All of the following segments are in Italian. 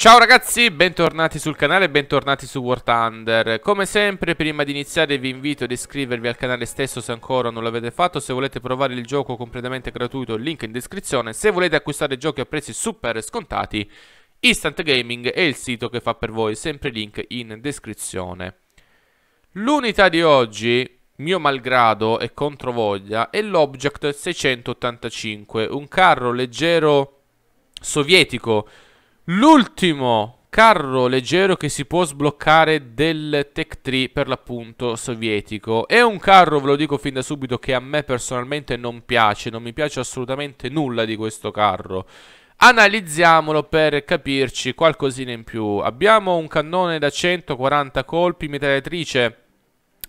Ciao ragazzi, bentornati sul canale e bentornati su War Thunder. Come sempre, prima di iniziare vi invito ad iscrivervi al canale stesso se ancora non l'avete fatto. Se volete provare il gioco completamente gratuito, link in descrizione. Se volete acquistare giochi a prezzi super scontati, Instant Gaming è il sito che fa per voi, sempre link in descrizione. L'unità di oggi, mio malgrado e controvoglia, è l'Object 685, un carro leggero sovietico L'ultimo carro leggero che si può sbloccare del Tech 3 per l'appunto sovietico. È un carro, ve lo dico fin da subito, che a me personalmente non piace, non mi piace assolutamente nulla di questo carro. Analizziamolo per capirci qualcosina in più. Abbiamo un cannone da 140 colpi, mitragliatrice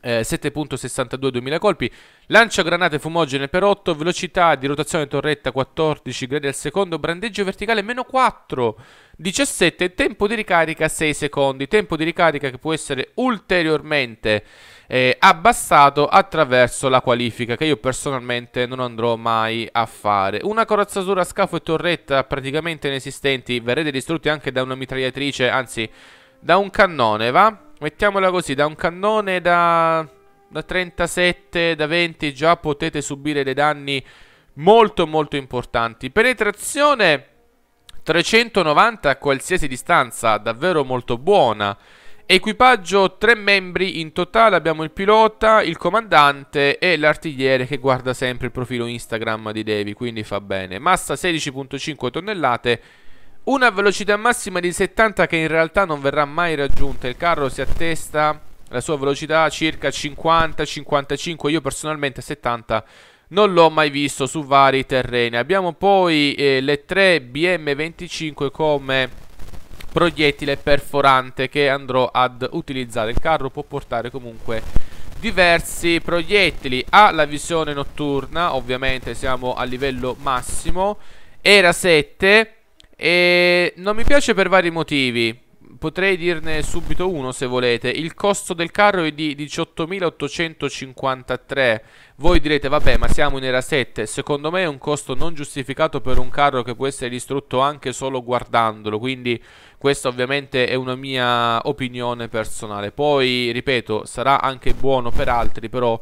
eh, 7.62 2000 colpi, lancia granate fumogene per 8, velocità di rotazione torretta 14 gradi al secondo, brandeggio verticale meno 4, 17, tempo di ricarica 6 secondi, tempo di ricarica che può essere ulteriormente eh, abbassato attraverso la qualifica che io personalmente non andrò mai a fare. Una corazzatura a scafo e torretta praticamente inesistenti, verrete distrutti anche da una mitragliatrice, anzi da un cannone, va? Mettiamola così, da un cannone da, da 37, da 20 già potete subire dei danni molto molto importanti. Penetrazione 390 a qualsiasi distanza, davvero molto buona. Equipaggio 3 membri in totale, abbiamo il pilota, il comandante e l'artigliere che guarda sempre il profilo Instagram di Devi, quindi fa bene. Massa 16.5 tonnellate una velocità massima di 70 che in realtà non verrà mai raggiunta. Il carro si attesta la sua velocità circa 50-55. Io personalmente 70 non l'ho mai visto su vari terreni. Abbiamo poi eh, le 3 BM25 come proiettile perforante che andrò ad utilizzare. Il carro può portare comunque diversi proiettili. Ha la visione notturna, ovviamente siamo a livello massimo. Era 7 e non mi piace per vari motivi potrei dirne subito uno se volete. Il costo del carro è di 18.853. Voi direte, vabbè, ma siamo in era 7. Secondo me è un costo non giustificato per un carro che può essere distrutto anche solo guardandolo. Quindi questa ovviamente è una mia opinione personale. Poi, ripeto, sarà anche buono per altri, però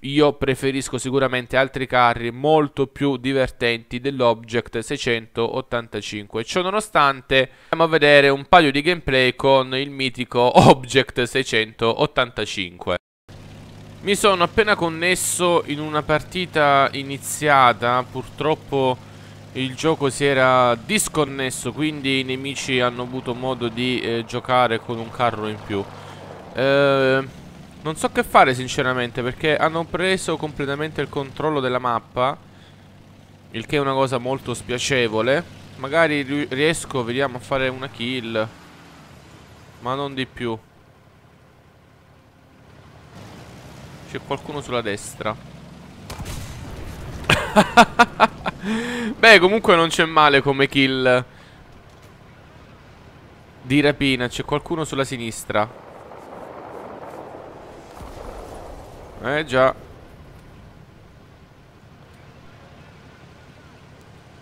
io preferisco sicuramente altri carri molto più divertenti dell'Object 685. Ciò nonostante andiamo a vedere un paio di gameplay con il mitico Object 685. Mi sono appena connesso in una partita iniziata, purtroppo il gioco si era disconnesso, quindi i nemici hanno avuto modo di eh, giocare con un carro in più. Ehm... Non so che fare sinceramente perché hanno preso completamente il controllo della mappa Il che è una cosa molto spiacevole Magari riesco, vediamo, a fare una kill Ma non di più C'è qualcuno sulla destra Beh, comunque non c'è male come kill Di rapina C'è qualcuno sulla sinistra Eh già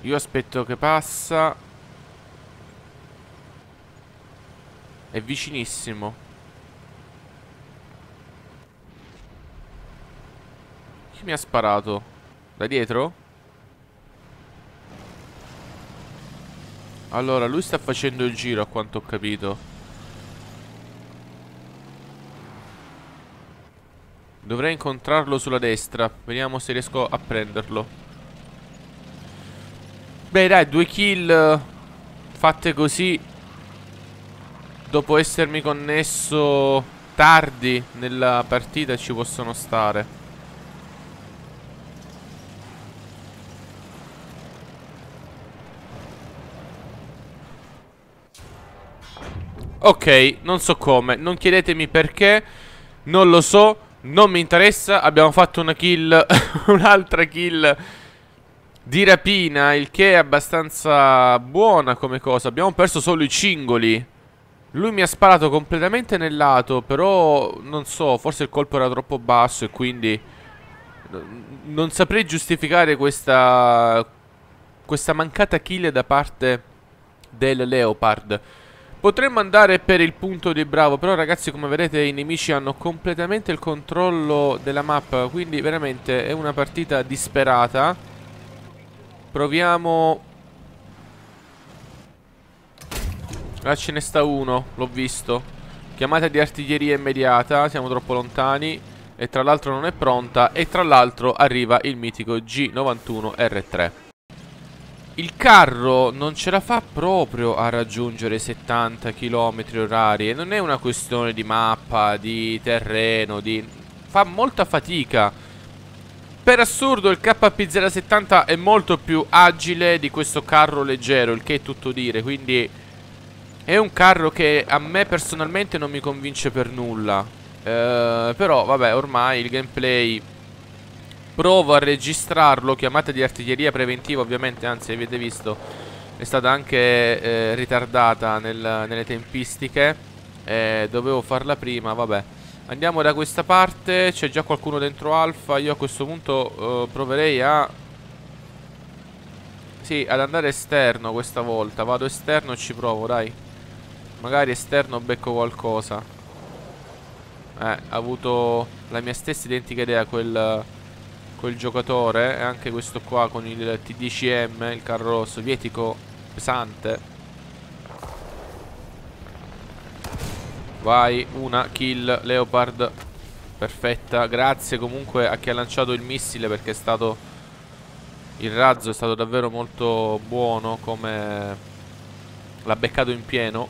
Io aspetto che passa È vicinissimo Chi mi ha sparato? Da dietro? Allora, lui sta facendo il giro a quanto ho capito Dovrei incontrarlo sulla destra Vediamo se riesco a prenderlo Beh dai, due kill eh, Fatte così Dopo essermi connesso tardi nella partita ci possono stare Ok, non so come, non chiedetemi perché, non lo so, non mi interessa, abbiamo fatto una kill, un'altra kill di rapina, il che è abbastanza buona come cosa. Abbiamo perso solo i cingoli. Lui mi ha sparato completamente nel lato, però non so, forse il colpo era troppo basso e quindi... Non saprei giustificare questa, questa mancata kill da parte del Leopard. Potremmo andare per il punto di Bravo Però ragazzi come vedete i nemici hanno completamente il controllo della mappa Quindi veramente è una partita disperata Proviamo Là ah, ce ne sta uno, l'ho visto Chiamata di artiglieria immediata Siamo troppo lontani E tra l'altro non è pronta E tra l'altro arriva il mitico G91R3 il carro non ce la fa proprio a raggiungere 70 km orari E non è una questione di mappa, di terreno, di... Fa molta fatica Per assurdo il KP070 è molto più agile di questo carro leggero Il che è tutto dire, quindi... È un carro che a me personalmente non mi convince per nulla eh, Però vabbè, ormai il gameplay Provo a registrarlo, chiamata di artiglieria preventiva ovviamente, anzi avete visto, è stata anche eh, ritardata nel, nelle tempistiche. Eh, dovevo farla prima, vabbè. Andiamo da questa parte, c'è già qualcuno dentro Alfa, io a questo punto eh, proverei a... Sì, ad andare esterno questa volta, vado esterno e ci provo, dai. Magari esterno becco qualcosa. Eh, ha avuto la mia stessa identica idea quel col giocatore e anche questo qua con il T10M, il carro sovietico pesante. Vai, una kill, Leopard Perfetta, grazie comunque a chi ha lanciato il missile perché è stato Il razzo è stato davvero molto buono come L'ha beccato in pieno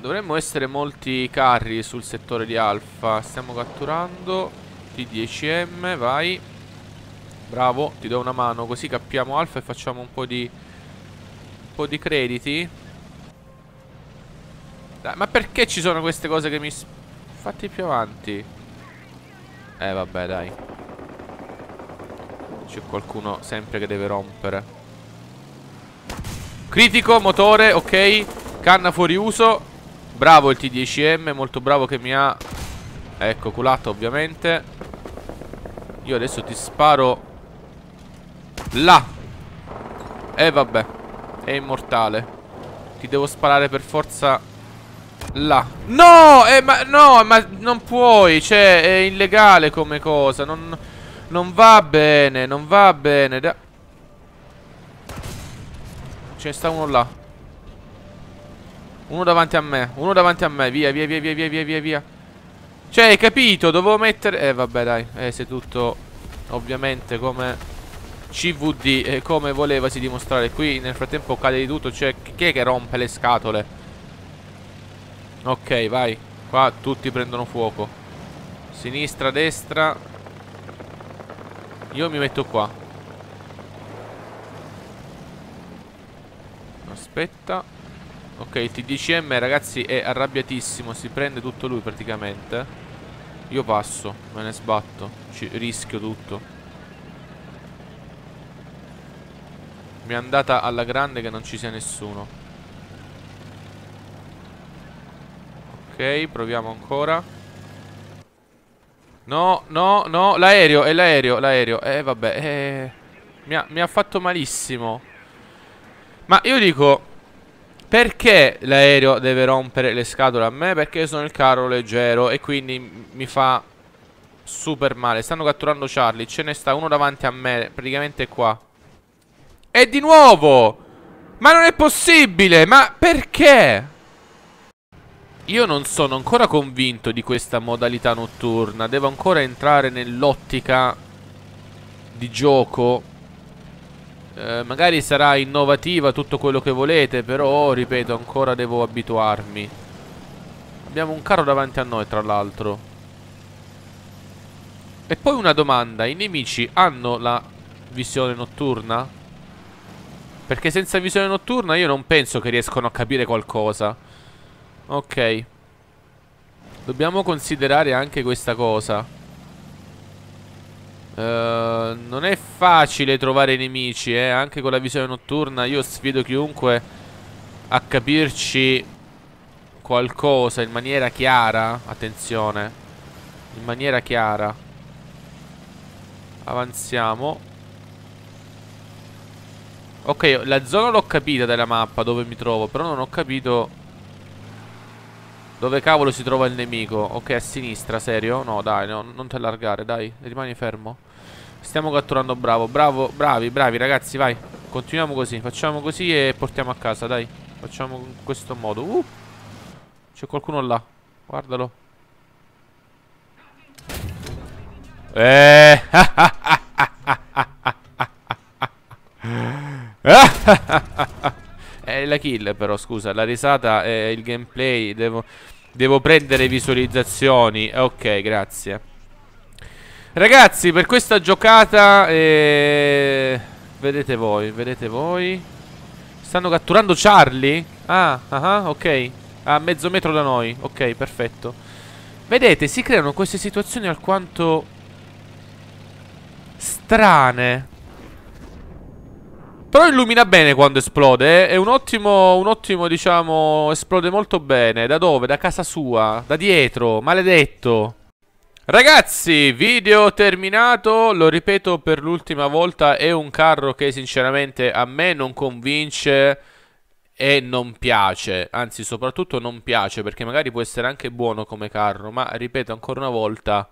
Dovremmo essere molti carri sul settore di Alfa Stiamo catturando T10M, vai Bravo, ti do una mano Così cappiamo alfa e facciamo un po' di Un po' di crediti Dai, ma perché ci sono queste cose che mi Fatti più avanti Eh vabbè dai C'è qualcuno sempre che deve rompere Critico, motore, ok Canna fuori uso Bravo il T10M, molto bravo che mi ha Ecco, culato ovviamente io adesso ti sparo Là E eh, vabbè È immortale Ti devo sparare per forza Là No eh, ma No ma non puoi Cioè è illegale come cosa Non, non va bene Non va bene da Ce ne sta uno là Uno davanti a me Uno davanti a me Via via via via via via via Cioè hai capito Dovevo mettere Eh vabbè dai Eh sei tutto Ovviamente come CVD eh, come volevasi dimostrare qui nel frattempo cade di tutto cioè chi è che rompe le scatole ok vai qua tutti prendono fuoco sinistra destra io mi metto qua aspetta ok il TDCM ragazzi è arrabbiatissimo si prende tutto lui praticamente io passo me ne sbatto Ci rischio tutto Mi è andata alla grande che non ci sia nessuno Ok, proviamo ancora No, no, no L'aereo, è l'aereo, l'aereo Eh, vabbè, eh... Mi, ha, mi ha fatto malissimo Ma io dico perché l'aereo deve rompere le scatole a me? Perché sono il carro leggero e quindi mi fa super male. Stanno catturando Charlie, ce ne sta uno davanti a me, praticamente qua. E di nuovo! Ma non è possibile! Ma perché? Io non sono ancora convinto di questa modalità notturna. Devo ancora entrare nell'ottica di gioco. Eh, magari sarà innovativa tutto quello che volete, però, ripeto, ancora devo abituarmi. Abbiamo un carro davanti a noi, tra l'altro. E poi una domanda. I nemici hanno la visione notturna? Perché senza visione notturna io non penso che riescono a capire qualcosa Ok Dobbiamo considerare anche questa cosa uh, Non è facile trovare nemici eh? Anche con la visione notturna Io sfido chiunque A capirci Qualcosa in maniera chiara Attenzione In maniera chiara Avanziamo Ok, la zona l'ho capita della mappa dove mi trovo, però non ho capito dove cavolo si trova il nemico. Ok, a sinistra, serio? No, dai, no, non ti allargare, dai, rimani fermo. Stiamo catturando bravo, bravo, bravi, bravi ragazzi, vai. Continuiamo così, facciamo così e portiamo a casa, dai. Facciamo in questo modo. Uh! C'è qualcuno là. Guardalo. Eh, ah, ah. è la kill però, scusa, la risata è il gameplay, devo, devo prendere visualizzazioni. Ok, grazie. Ragazzi, per questa giocata... Eh... Vedete voi, vedete voi. Stanno catturando Charlie? Ah, ah, ah ok. A mezzo metro da noi. Ok, perfetto. Vedete, si creano queste situazioni alquanto strane. Però illumina bene quando esplode. Eh. È un ottimo, un ottimo, diciamo, esplode molto bene. Da dove? Da casa sua. Da dietro. Maledetto. Ragazzi, video terminato, lo ripeto per l'ultima volta, è un carro che sinceramente a me non convince e non piace, anzi soprattutto non piace perché magari può essere anche buono come carro, ma ripeto ancora una volta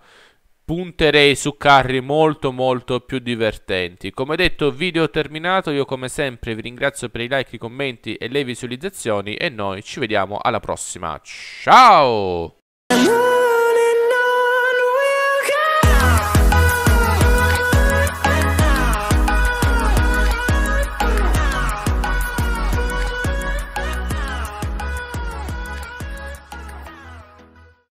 punterei su carri molto molto più divertenti. Come detto, video terminato, io come sempre vi ringrazio per i like, i commenti e le visualizzazioni e noi ci vediamo alla prossima. Ciao!